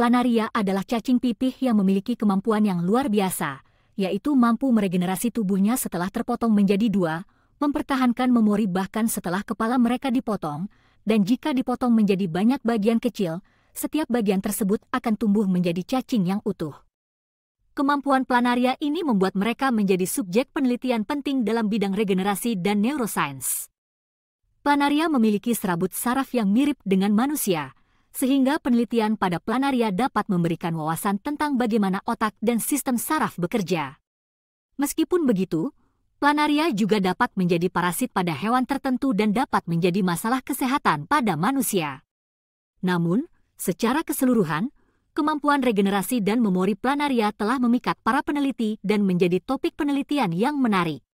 Planaria adalah cacing pipih yang memiliki kemampuan yang luar biasa, yaitu mampu meregenerasi tubuhnya setelah terpotong menjadi dua, mempertahankan memori bahkan setelah kepala mereka dipotong, dan jika dipotong menjadi banyak bagian kecil, setiap bagian tersebut akan tumbuh menjadi cacing yang utuh. Kemampuan planaria ini membuat mereka menjadi subjek penelitian penting dalam bidang regenerasi dan neuroscience. Planaria memiliki serabut saraf yang mirip dengan manusia, sehingga penelitian pada planaria dapat memberikan wawasan tentang bagaimana otak dan sistem saraf bekerja. Meskipun begitu, planaria juga dapat menjadi parasit pada hewan tertentu dan dapat menjadi masalah kesehatan pada manusia. Namun, secara keseluruhan, kemampuan regenerasi dan memori planaria telah memikat para peneliti dan menjadi topik penelitian yang menarik.